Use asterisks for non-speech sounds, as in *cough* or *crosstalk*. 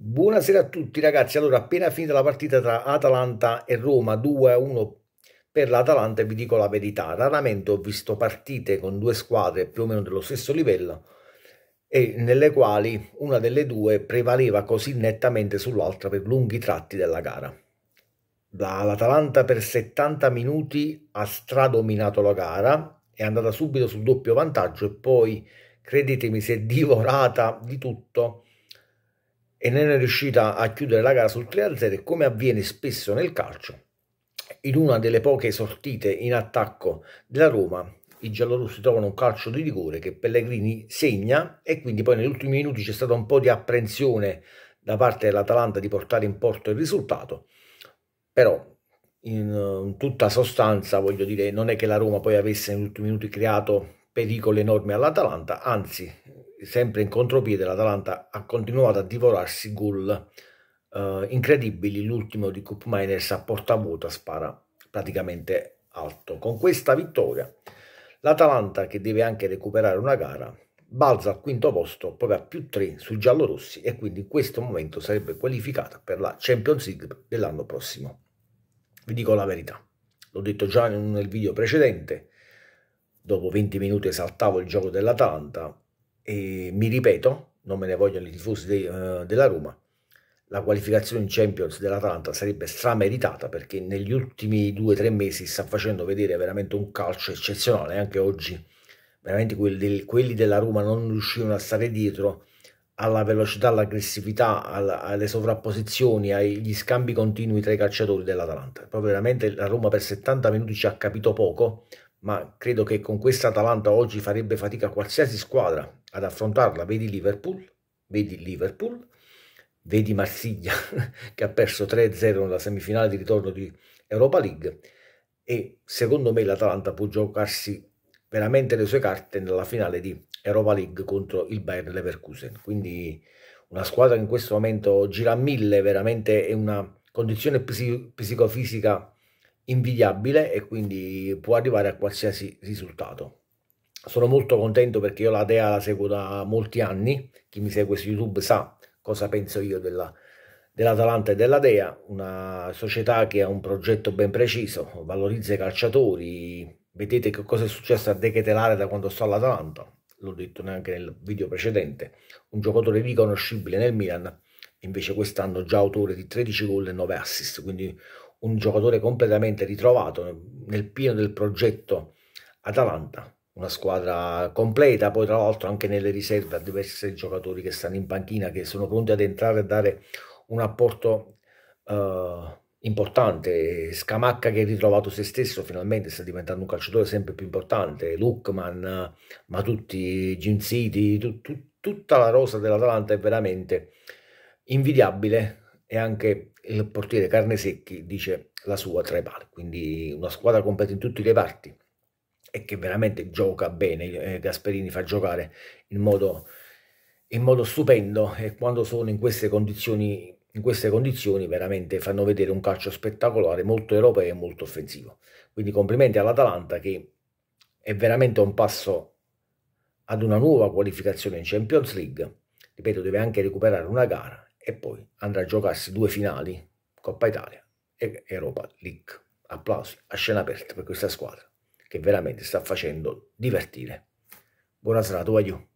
Buonasera a tutti ragazzi, allora appena finita la partita tra Atalanta e Roma 2-1 per l'Atalanta vi dico la verità, raramente ho visto partite con due squadre più o meno dello stesso livello e nelle quali una delle due prevaleva così nettamente sull'altra per lunghi tratti della gara. L'Atalanta per 70 minuti ha stradominato la gara, è andata subito sul doppio vantaggio e poi, credetemi, si è divorata di tutto e non è riuscita a chiudere la gara sul 3-0 come avviene spesso nel calcio. In una delle poche sortite in attacco della Roma i giallorossi trovano un calcio di rigore che Pellegrini segna e quindi poi negli ultimi minuti c'è stata un po' di apprensione da parte dell'Atalanta di portare in porto il risultato, però in, eh, in tutta sostanza voglio dire non è che la Roma poi avesse negli ultimi minuti creato pericolo enorme all'Atalanta, anzi sempre in contropiede l'Atalanta ha continuato a divorarsi gol eh, incredibili, l'ultimo di Cup Miners a porta vuota spara praticamente alto. Con questa vittoria l'Atalanta che deve anche recuperare una gara balza al quinto posto poi a più tre sui giallorossi e quindi in questo momento sarebbe qualificata per la Champions League dell'anno prossimo. Vi dico la verità, l'ho detto già nel video precedente, dopo 20 minuti esaltavo il gioco dell'Atalanta e mi ripeto, non me ne vogliono i tifosi de, uh, della Roma, la qualificazione in Champions dell'Atalanta sarebbe strameritata perché negli ultimi 2-3 mesi sta facendo vedere veramente un calcio eccezionale, anche oggi veramente quelli, quelli della Roma non riuscivano a stare dietro alla velocità, all'aggressività, alle sovrapposizioni, agli scambi continui tra i calciatori dell'Atalanta. Proprio veramente la Roma per 70 minuti ci ha capito poco, ma credo che con questa Atalanta oggi farebbe fatica qualsiasi squadra ad affrontarla. Vedi Liverpool, vedi Liverpool, vedi Marsiglia *laughs* che ha perso 3-0 nella semifinale di ritorno di Europa League e secondo me l'Atalanta può giocarsi veramente le sue carte nella finale di Europa League contro il Bayern Leverkusen. Quindi una squadra che in questo momento gira a mille, veramente è una condizione psicofisica invidiabile e quindi può arrivare a qualsiasi risultato. Sono molto contento perché io la Dea la seguo da molti anni, chi mi segue su YouTube sa cosa penso io della, dell'Atalanta e della Dea, una società che ha un progetto ben preciso, valorizza i calciatori, vedete che cosa è successo a Dechetelare da quando sto all'Atalanta, l'ho detto neanche nel video precedente, un giocatore riconoscibile nel Milan, invece quest'anno già autore di 13 gol e 9 assist, quindi un giocatore completamente ritrovato nel pieno del progetto Atalanta, una squadra completa, poi tra l'altro anche nelle riserve a diversi giocatori che stanno in panchina, che sono pronti ad entrare e dare un apporto eh, importante. Scamacca che ha ritrovato se stesso finalmente, sta diventando un calciatore sempre più importante, Lukman, ma tutti, Ginsiti, tu, tu, tutta la rosa dell'Atalanta è veramente invidiabile e anche il portiere Secchi dice la sua tra i pali, quindi una squadra completa in tutti i reparti e che veramente gioca bene, eh, Gasperini fa giocare in modo, in modo stupendo e quando sono in queste condizioni in queste condizioni veramente fanno vedere un calcio spettacolare, molto europeo e molto offensivo. Quindi complimenti all'Atalanta che è veramente un passo ad una nuova qualificazione in Champions League. Ripeto, deve anche recuperare una gara e poi andrà a giocarsi due finali, Coppa Italia e Europa League. Applausi a scena aperta per questa squadra che veramente sta facendo divertire. Buona serata, voglio.